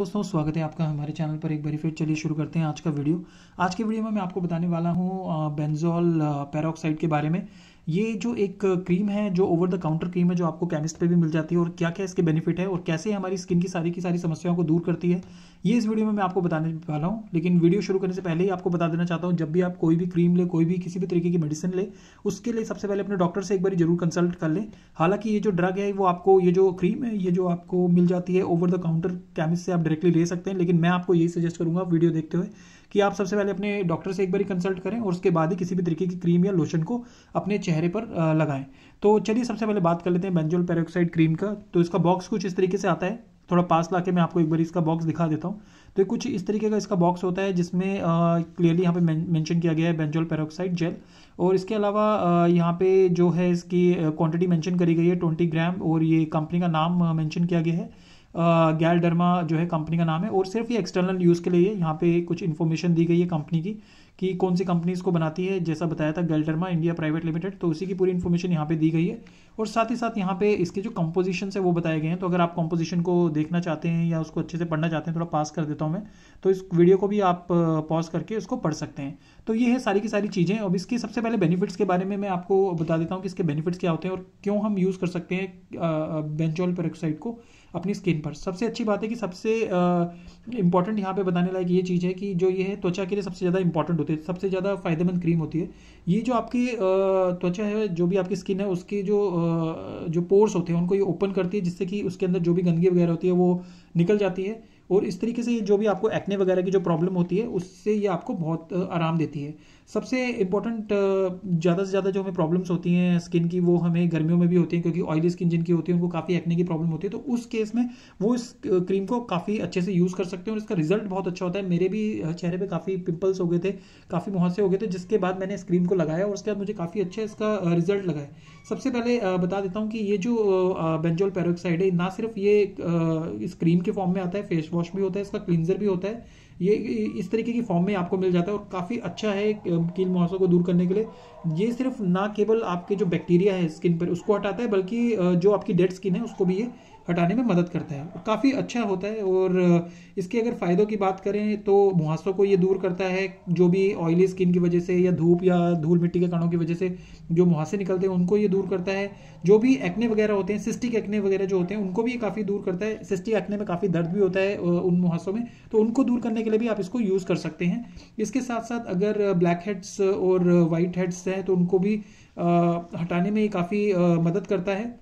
दोस्तों स्वागत है आपका हमारे चैनल पर एक बार फिर चलिए शुरू करते हैं आज का वीडियो आज के वीडियो में मैं आपको बताने वाला हूँ बेंजोल पैरोक्साइड के बारे में ये जो एक क्रीम है जो ओवर द काउंटर क्रीम है जो आपको केमिस्ट पे भी मिल जाती है और क्या क्या इसके बेनिफिट है और कैसे हमारी स्किन की सारी की सारी समस्याओं को दूर करती है ये इस वीडियो में मैं आपको बताने वाला हूँ लेकिन वीडियो शुरू करने से पहले ही आपको बता देना चाहता हूँ जब भी आप कोई भी क्रीम ले कोई भी किसी भी तरीके की मेडिसिन ले उसके लिए सबसे पहले अपने डॉक्टर से एक बार जरूर कंसल्ट कर लें हालांकि ये जो ड्रग है वो आपको ये जो क्रीम है ये जो आपको मिल जाती है ओवर द काउंटर केमिस्ट से आप डायरेक्टली ले सकते हैं लेकिन मैं आपको यही सजेस्ट करूँगा वीडियो देखते हुए कि आप सबसे पहले अपने डॉक्टर से एक बार कंसल्ट करें और उसके बाद ही किसी भी तरीके की क्रीम या लोशन को अपने चेहरे पर लगाएं तो चलिए सबसे पहले बात कर लेते हैं बेंजोल पेरोक्साइड क्रीम का तो इसका बॉक्स कुछ इस तरीके से आता है थोड़ा पास ला के मैं आपको एक बार इसका बॉक्स दिखा देता हूँ तो कुछ इस तरीके का इसका बॉक्स होता है जिसमें क्लियरली यहाँ पे मेंशन किया गया है बेंजोल पेरोक्साइड जेल और इसके अलावा यहाँ पे जो है इसकी क्वांटिटी मेंशन करी गई है ट्वेंटी ग्राम और ये कंपनी का नाम मेंशन किया गया है गैल डर्मा जो है कंपनी का नाम है और सिर्फ ये एक्सटर्नल यूज़ के लिए यहाँ पे कुछ इन्फॉर्मेशन दी गई है कंपनी की कि कौन सी कंपनी इसको बनाती है जैसा बताया था गलडर्मा इंडिया प्राइवेट लिमिटेड तो उसी की पूरी इन्फॉर्मेशन यहाँ पे दी गई है और साथ ही साथ यहाँ पे इसके जो कंपोजिशन है वो बताए गए हैं तो अगर आप कंपोजिशन को देखना चाहते हैं या उसको अच्छे से पढ़ना चाहते हैं थोड़ा पास कर देता हूँ मैं तो इस वीडियो को भी आप पॉज करके उसको पढ़ सकते हैं तो ये है सारी की सारी चीज़ें अब इसकी सबसे पहले बेनिफिट्स के बारे में मैं आपको बता देता हूँ कि इसके बेनिफिट्स क्या होते हैं और क्यों हम यूज़ कर सकते हैं बेंजोल पेरोक्साइड को अपनी स्किन पर सबसे अच्छी बात है कि सबसे इंपॉर्टेंट यहाँ पे बताने लायक ये चीज़ है कि जो ये है त्वचा के लिए सबसे ज़्यादा इंपॉर्टेंट होते हैं सबसे ज़्यादा फायदेमंद क्रीम होती है ये जो आपकी त्वचा है जो भी आपकी स्किन है उसके जो जो पोर्स होते हैं उनको ये ओपन करती है जिससे कि उसके अंदर जो भी गंदगी वगैरह होती है वो निकल जाती है और इस तरीके से ये जो भी आपको एक्ने वगैरह की जो प्रॉब्लम होती है उससे ये आपको बहुत आराम देती है सबसे इम्पोर्टेंट uh, ज़्यादा से ज़्यादा जो हमें प्रॉब्लम्स होती हैं स्किन की वो हमें गर्मियों में भी होती हैं क्योंकि ऑयली स्किन जिनकी होती है उनको काफ़ी एक्ने की प्रॉब्लम होती है तो उस केस में वो इस क्रीम uh, को काफ़ी अच्छे से यूज़ कर सकते हैं और इसका रिजल्ट बहुत अच्छा होता है मेरे भी uh, चेहरे पर काफ़ी पिंपल्स हो गए थे काफ़ी मुहासे हो गए थे जिसके बाद मैंने इस क्रीम को लगाया और उसके बाद मुझे काफ़ी अच्छा इसका रिजल्ट लगा है सबसे पहले बता देता हूँ कि ये जो बेंजोल पेरोक्साइड है ना सिर्फ ये इस क्रीम के फॉर्म में आता है फेस वॉश भी होता है इसका क्लिनजर भी होता है ये इस तरीके की फॉर्म में आपको मिल जाता है और काफ़ी अच्छा है कील मुहासों को दूर करने के लिए ये सिर्फ ना केवल आपके जो बैक्टीरिया है स्किन पर उसको हटाता है बल्कि जो आपकी डेड स्किन है उसको भी ये हटाने में मदद करता है काफ़ी अच्छा होता है और इसके अगर फ़ायदों की बात करें तो मुहासों को ये दूर करता है जो भी ऑयली स्किन की वजह से या धूप या धूल मिट्टी के कणों की वजह से जो मुहासे निकलते हैं उनको ये दूर करता है जो भी एक्ने वगैरह होते हैं सिस्टिक एक्ने वगैरह जो होते हैं उनको भी ये काफ़ी दूर करता है सिस्टिक एक्ने में काफ़ी दर्द भी होता है उन मुहासों में तो उनको दूर करने के लिए भी आप इसको यूज़ कर सकते हैं इसके साथ साथ अगर ब्लैक हेड्स और वाइट हेड्स हैं तो उनको भी हटाने में ये काफ़ी मदद करता है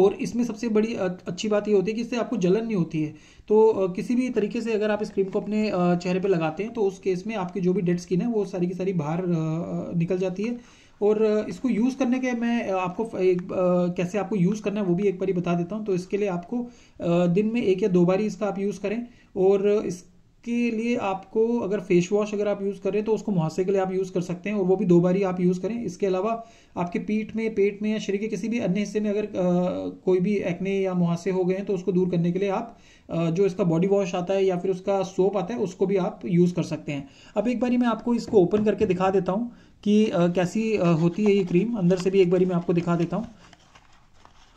और इसमें सबसे बड़ी अच्छी बात ये होती है कि इससे आपको जलन नहीं होती है तो किसी भी तरीके से अगर आप इस क्रीम को अपने चेहरे पर लगाते हैं तो उस केस में आपकी जो भी डेड स्किन है वो सारी की सारी बाहर निकल जाती है और इसको यूज़ करने के मैं आपको एक, कैसे आपको यूज़ करना है वो भी एक बार ही बता देता हूँ तो इसके लिए आपको दिन में एक या दो बार ही इसका आप यूज़ करें और इस उसके लिए आपको अगर फेस वॉश अगर आप यूज़ करें तो उसको मुहासे के लिए आप यूज़ कर सकते हैं और वो भी दो बारी आप यूज़ करें इसके अलावा आपके पीठ में पेट में या शरीर के किसी भी अन्य हिस्से में अगर आ, कोई भी एक्ने या मुहासे हो गए हैं तो उसको दूर करने के लिए आप आ, जो इसका बॉडी वॉश आता है या फिर उसका सोप आता है उसको भी आप यूज़ कर सकते हैं अब एक बारी मैं आपको इसको ओपन करके दिखा देता हूँ कि आ, कैसी होती है ये क्रीम अंदर से भी एक बारी मैं आपको दिखा देता हूँ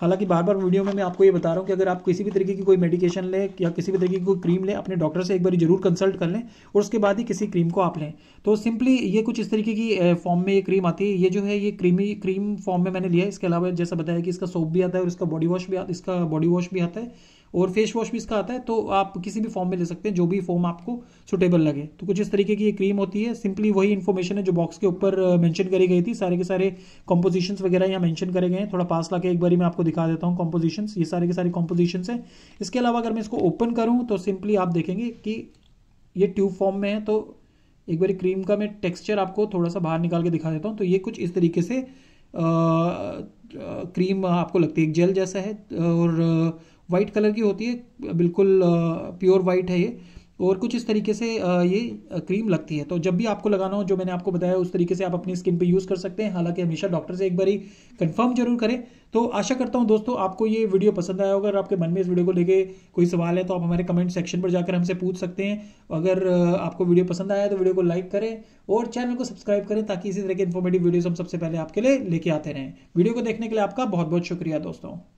हालांकि बार बार वीडियो में मैं आपको ये बता रहा हूँ कि अगर आप किसी भी तरीके की कोई मेडिकेशन लें या किसी भी तरीके की कोई क्रीम लें अपने डॉक्टर से एक बार जरूर कंसल्ट कर लें और उसके बाद ही किसी क्रीम को आप लें तो सिंपली ये कुछ इस तरीके की फॉर्म में ये क्रीम आती है ये जो है ये क्रीमी क्रीम फॉर्म में मैंने लिया है इसके अलावा जैसा बताया कि इसका सोप भी आता है और इसका बॉडी वॉश भी इसका बॉडी वॉश भी आता है और फेस वॉश भी इसका आता है तो आप किसी भी फॉर्म में ले सकते हैं जो भी फॉर्म आपको सुटेबल लगे तो कुछ इस तरीके की ये क्रीम होती है सिंपली वही इन्फॉर्मेशन है जो बॉक्स के ऊपर मैंशन uh, करी गई थी सारे के सारे कॉम्पोजिशन वगैरह यहाँ मैंशन करे गए हैं थोड़ा पास ला एक बार मैं आपको दिखा देता हूँ कॉम्पोजिशन ये सारे के सारे कॉम्पोजिशन है इसके अलावा अगर मैं इसको ओपन करूँ तो सिंपली आप देखेंगे कि ये ट्यूब फॉर्म में है तो एक बार क्रीम का मैं टेक्सचर आपको थोड़ा सा बाहर निकाल के दिखा देता हूँ तो ये कुछ इस तरीके से क्रीम uh, uh, आपको लगती है एक जेल जैसा है और वाइट कलर की होती है बिल्कुल प्योर वाइट है ये और कुछ इस तरीके से ये क्रीम लगती है तो जब भी आपको लगाना हो जो मैंने आपको बताया उस तरीके से आप अपनी स्किन पे यूज़ कर सकते हैं हालांकि हमेशा डॉक्टर से एक बार ही कंफर्म जरूर करें तो आशा करता हूं दोस्तों आपको ये वीडियो पसंद आया होगा अगर आपके मन में इस वीडियो को लेके कोई सवाल है तो आप हमारे कमेंट सेक्शन पर जाकर हमसे पूछ सकते हैं अगर आपको वीडियो पसंद आया तो वीडियो को लाइक करें और चैनल को सब्सक्राइब करें ताकि इसी तरह के इन्फॉर्मेटिव वीडियोज हम सबसे पहले आपके लिए लेके आते रहें वीडियो को देखने के लिए आपका बहुत बहुत शुक्रिया दोस्तों